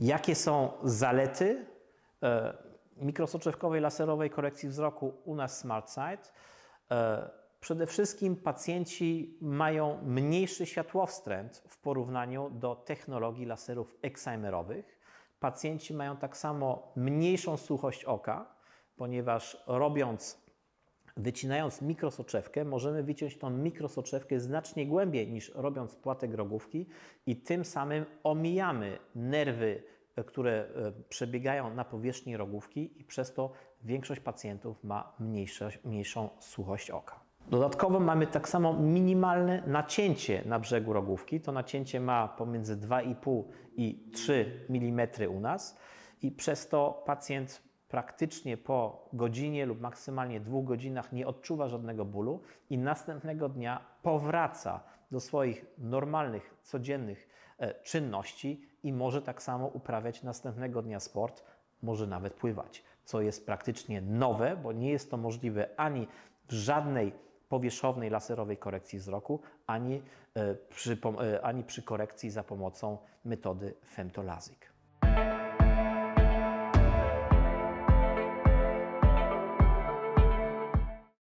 Jakie są zalety e, mikrosoczewkowej laserowej korekcji wzroku u nas SmartSight? E, przede wszystkim pacjenci mają mniejszy światłowstręt w porównaniu do technologii laserów eksimerowych. Pacjenci mają tak samo mniejszą suchość oka, ponieważ robiąc Wycinając mikrosoczewkę, możemy wyciąć tą mikrosoczewkę znacznie głębiej niż robiąc płatek rogówki i tym samym omijamy nerwy, e, które e, przebiegają na powierzchni rogówki i przez to większość pacjentów ma mniejszą słuchość oka. Dodatkowo mamy tak samo minimalne nacięcie na brzegu rogówki. To nacięcie ma pomiędzy 2,5 i 3 mm u nas i przez to pacjent praktycznie po godzinie lub maksymalnie dwóch godzinach nie odczuwa żadnego bólu i następnego dnia powraca do swoich normalnych, codziennych e, czynności i może tak samo uprawiać następnego dnia sport, może nawet pływać, co jest praktycznie nowe, bo nie jest to możliwe ani w żadnej powierzchownej laserowej korekcji wzroku, ani e, przy, e, ani przy korekcji za pomocą metody femtolazik.